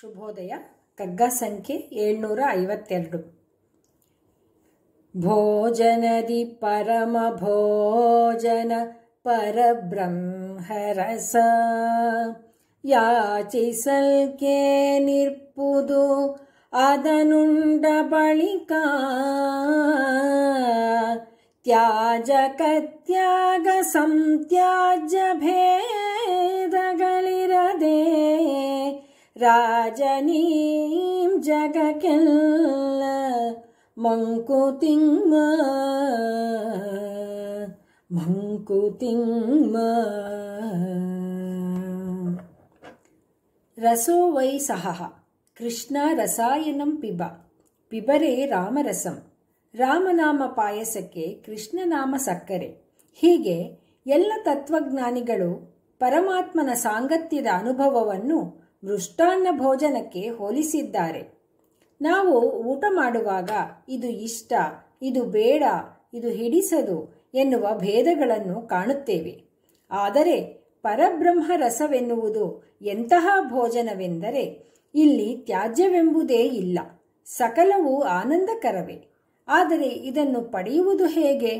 ಶುಭೋದಯ ಕಗ್ಗ ಸಂಖ್ಯೆ ಏಳ್ನೂರ ಐವತ್ತೆರಡು ಭೋಜನದಿ ಪರಮ ಭೋಜನ ಪರಬ್ರಹ್ಮರಸ ಯಾಚಿಸಲ್ಕೆ ನಿರ್ಪುದು ಅದನುಂಡ ಬಳಿಕ ತ್ಯಾಜ ಕತ್ಯಾಗ ಸಂತ್ಯಾಜ್ಯ ಭೇ ರಾಜನೀ ಜಗಕ್ಕೆಲ್ಲ ಮಂಕುತಿಮ್ಮ ರಸೋ ರಸೋವೈ ಸಹ ಕೃಷ್ಣ ರಸಾಯನಂ ಪಿಬ ಪಿಬರೇ ರಾಮರಸಂ ರಾಮನಾಮ ಪಾಯಸಕ್ಕೆ ಕೃಷ್ಣನಾಮ ಸಕ್ಕರೆ ಹೀಗೆ ಎಲ್ಲ ತತ್ವಜ್ಞಾನಿಗಳು ಪರಮಾತ್ಮನ ಸಾಂಗತ್ಯದ ಅನುಭವವನ್ನು ಮೃಷ್ಟಾನ್ನ ಭೋಜನಕ್ಕೆ ಹೋಲಿಸಿದ್ದಾರೆ ನಾವು ಊಟ ಮಾಡುವಾಗ ಇದು ಇಷ್ಟ ಇದು ಬೇಡ ಇದು ಹಿಡಿಸದು ಎನ್ನುವ ಭೇದಗಳನ್ನು ಕಾಣುತ್ತೇವೆ ಆದರೆ ಪರಬ್ರಹ್ಮ ರಸವೆನ್ನುವುದು ಎಂತಹ ಭೋಜನವೆಂದರೆ ಇಲ್ಲಿ ತ್ಯಾಜ್ಯವೆಂಬುದೇ ಇಲ್ಲ ಸಕಲವು ಆನಂದಕರವೇ ಆದರೆ ಇದನ್ನು ಪಡೆಯುವುದು ಹೇಗೆ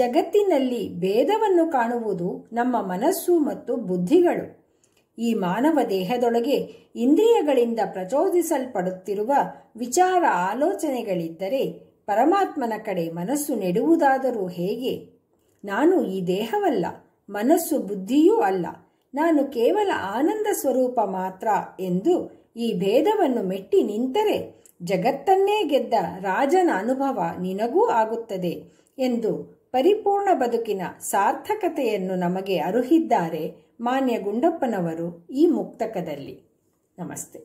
ಜಗತ್ತಿನಲ್ಲಿ ಭೇದವನ್ನು ಕಾಣುವುದು ನಮ್ಮ ಮನಸ್ಸು ಮತ್ತು ಬುದ್ಧಿಗಳು ಈ ಮಾನವ ದೇಹದೊಳಗೆ ಇಂದ್ರಿಯಗಳಿಂದ ಪ್ರಚೋದಿಸಲ್ಪಡುತ್ತಿರುವ ವಿಚಾರ ಆಲೋಚನೆಗಳಿದ್ದರೆ ಪರಮಾತ್ಮನ ಕಡೆ ಮನಸ್ಸು ನೆಡುವುದಾದರೂ ಹೇಗೆ ನಾನು ಈ ದೇಹವಲ್ಲ ಮನಸ್ಸು ಬುದ್ಧಿಯೂ ಅಲ್ಲ ನಾನು ಕೇವಲ ಆನಂದ ಸ್ವರೂಪ ಮಾತ್ರ ಎಂದು ಈ ಭೇದವನ್ನು ಮೆಟ್ಟಿ ನಿಂತರೆ ಜಗತ್ತನ್ನೇ ಗೆದ್ದ ರಾಜನ ಅನುಭವ ನಿನಗೂ ಆಗುತ್ತದೆ ಎಂದು ಪರಿಪೂರ್ಣ ಬದುಕಿನ ಸಾರ್ಥಕತೆಯನ್ನು ನಮಗೆ ಅರುಹಿದ್ದಾರೆ ಮಾನ್ಯ ಗುಂಡಪ್ಪನವರು ಈ ಮುಕ್ತಕದಲ್ಲಿ ನಮಸ್ತೆ